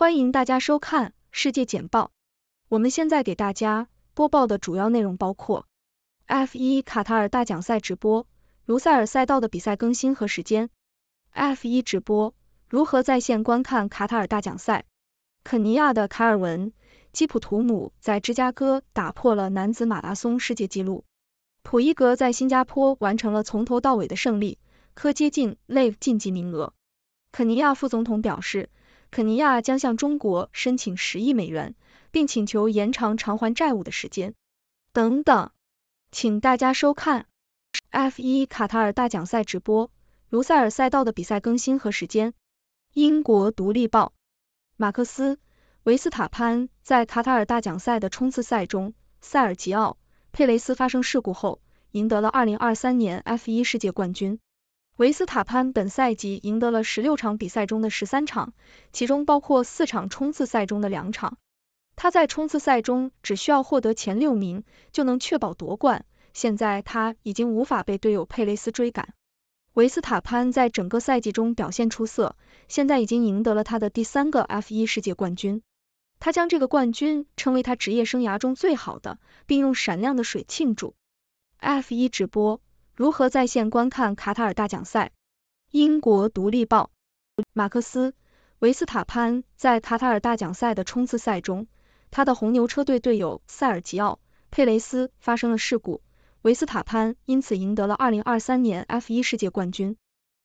欢迎大家收看世界简报。我们现在给大家播报的主要内容包括：F1 卡塔尔大奖赛直播、卢塞尔赛道的比赛更新和时间；F1 直播如何在线观看卡塔尔大奖赛；肯尼亚的卡尔文·基普图姆在芝加哥打破了男子马拉松世界纪录；普伊格在新加坡完成了从头到尾的胜利，科接近 live 晋级名额。肯尼亚副总统表示。肯尼亚将向中国申请十亿美元，并请求延长偿还债务的时间。等等，请大家收看 F 一卡塔尔大奖赛直播，卢塞尔赛道的比赛更新和时间。英国《独立报》，马克思·维斯塔潘在卡塔尔大奖赛的冲刺赛中，塞尔吉奥佩雷斯发生事故后，赢得了二零二三年 F 一世界冠军。维斯塔潘本赛季赢得了十六场比赛中的十三场，其中包括四场冲刺赛中的两场。他在冲刺赛中只需要获得前六名就能确保夺冠。现在他已经无法被队友佩雷斯追赶。维斯塔潘在整个赛季中表现出色，现在已经赢得了他的第三个 F 一世界冠军。他将这个冠军称为他职业生涯中最好的，并用闪亮的水庆祝。F 一直播。如何在线观看卡塔尔大奖赛？英国《独立报》：马克思维斯塔潘在卡塔尔大奖赛的冲刺赛中，他的红牛车队队友塞尔吉奥佩雷斯发生了事故，维斯塔潘因此赢得了二零二三年 F 一世界冠军。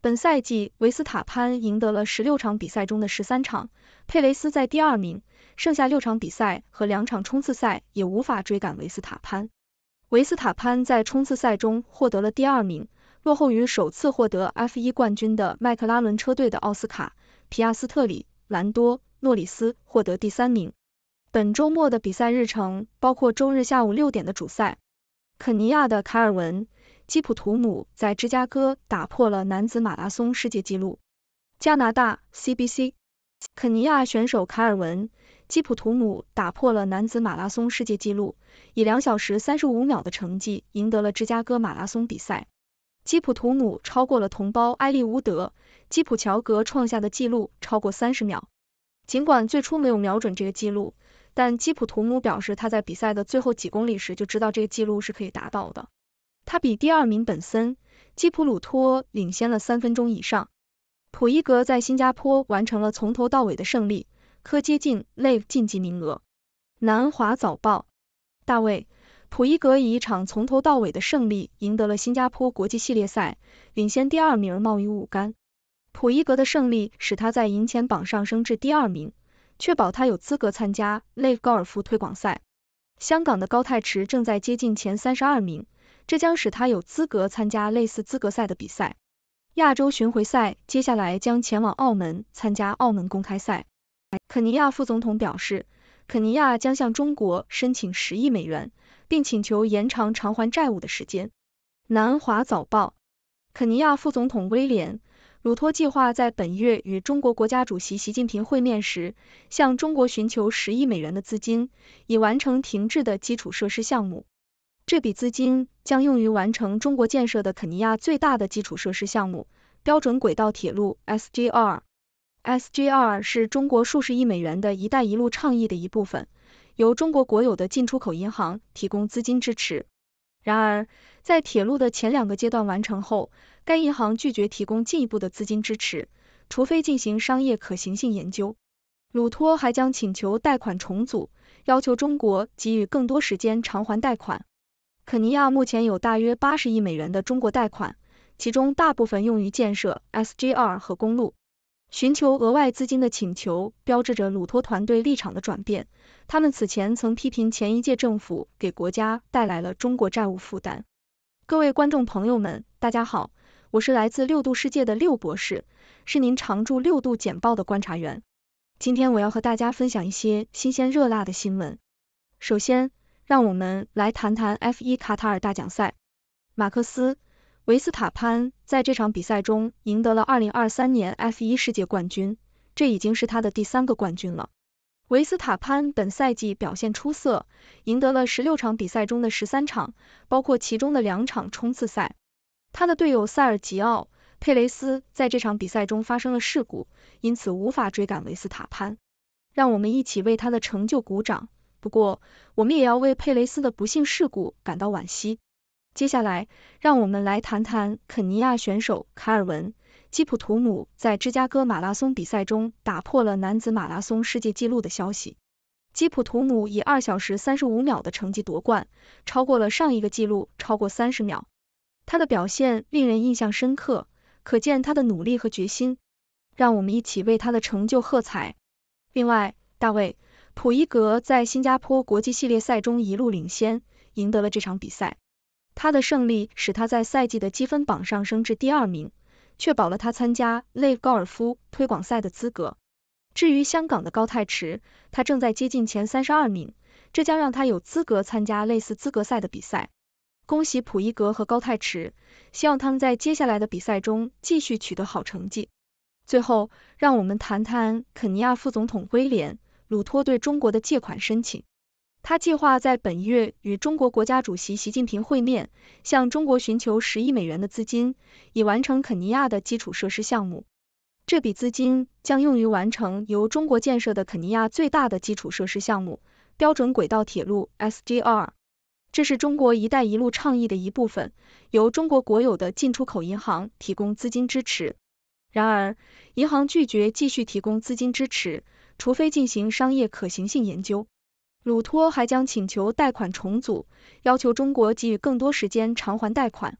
本赛季维斯塔潘赢得了十六场比赛中的十三场，佩雷斯在第二名，剩下六场比赛和两场冲刺赛也无法追赶维斯塔潘。维斯塔潘在冲刺赛中获得了第二名，落后于首次获得 F1 冠军的麦克拉伦车队的奥斯卡·皮亚斯特里、兰多·诺里斯获得第三名。本周末的比赛日程包括周日下午六点的主赛。肯尼亚的凯尔文·基普图姆在芝加哥打破了男子马拉松世界纪录。加拿大 CBC。肯尼亚选手卡尔文·基普图姆打破了男子马拉松世界纪录，以两小时三十五秒的成绩赢得了芝加哥马拉松比赛。基普图姆超过了同胞埃利乌德·基普乔格创下的纪录超过三十秒。尽管最初没有瞄准这个纪录，但基普图姆表示他在比赛的最后几公里时就知道这个纪录是可以达到的。他比第二名本森·基普鲁托领先了三分钟以上。普伊格在新加坡完成了从头到尾的胜利，科接近 Live 晋级名额。南华早报，大卫普伊格以一场从头到尾的胜利赢得了新加坡国际系列赛，领先第二名而冒雨五杆。普伊格的胜利使他在赢钱榜上升至第二名，确保他有资格参加 Live 高尔夫推广赛。香港的高泰池正在接近前三十二名，这将使他有资格参加类似资格赛的比赛。亚洲巡回赛接下来将前往澳门参加澳门公开赛。肯尼亚副总统表示，肯尼亚将向中国申请十亿美元，并请求延长偿还债务的时间。南华早报：肯尼亚副总统威廉·鲁托计划在本月与中国国家主席习近平会面时，向中国寻求十亿美元的资金，以完成停滞的基础设施项目。这笔资金将用于完成中国建设的肯尼亚最大的基础设施项目——标准轨道铁路 （SJR）。SJR 是中国数十亿美元的一带一路倡议的一部分，由中国国有的进出口银行提供资金支持。然而，在铁路的前两个阶段完成后，该银行拒绝提供进一步的资金支持，除非进行商业可行性研究。鲁托还将请求贷款重组，要求中国给予更多时间偿还贷款。肯尼亚目前有大约八十亿美元的中国贷款，其中大部分用于建设 SGR 和公路。寻求额外资金的请求标志着鲁托团队立场的转变。他们此前曾批评前一届政府给国家带来了中国债务负担。各位观众朋友们，大家好，我是来自六度世界的六博士，是您常驻六度简报的观察员。今天我要和大家分享一些新鲜热辣的新闻。首先，让我们来谈谈 F1 卡塔尔大奖赛。马克斯·维斯塔潘在这场比赛中赢得了2023年 F1 世界冠军，这已经是他的第三个冠军了。维斯塔潘本赛季表现出色，赢得了16场比赛中的13场，包括其中的两场冲刺赛。他的队友塞尔吉奥·佩雷斯在这场比赛中发生了事故，因此无法追赶维斯塔潘。让我们一起为他的成就鼓掌。不过，我们也要为佩雷斯的不幸事故感到惋惜。接下来，让我们来谈谈肯尼亚选手卡尔文·基普图姆在芝加哥马拉松比赛中打破了男子马拉松世界纪录的消息。基普图姆以二小时三十五秒的成绩夺冠，超过了上一个纪录超过三十秒。他的表现令人印象深刻，可见他的努力和决心。让我们一起为他的成就喝彩。另外，大卫。普伊格在新加坡国际系列赛中一路领先，赢得了这场比赛。他的胜利使他在赛季的积分榜上升至第二名，确保了他参加 Live 高尔夫推广赛的资格。至于香港的高泰池，他正在接近前三十二名，这将让他有资格参加类似资格赛的比赛。恭喜普伊格和高泰池，希望他们在接下来的比赛中继续取得好成绩。最后，让我们谈谈肯尼亚副总统威廉。鲁托对中国的借款申请，他计划在本月与中国国家主席习近平会面，向中国寻求十亿美元的资金，以完成肯尼亚的基础设施项目。这笔资金将用于完成由中国建设的肯尼亚最大的基础设施项目——标准轨道铁路 （SGR）。这是中国“一带一路”倡议的一部分，由中国国有的进出口银行提供资金支持。然而，银行拒绝继续提供资金支持。除非进行商业可行性研究，鲁托还将请求贷款重组，要求中国给予更多时间偿还贷款。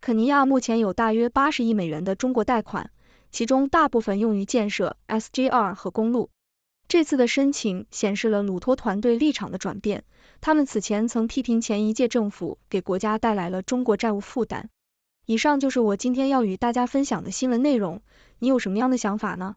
肯尼亚目前有大约八十亿美元的中国贷款，其中大部分用于建设 SGR 和公路。这次的申请显示了鲁托团队立场的转变，他们此前曾批评前一届政府给国家带来了中国债务负担。以上就是我今天要与大家分享的新闻内容，你有什么样的想法呢？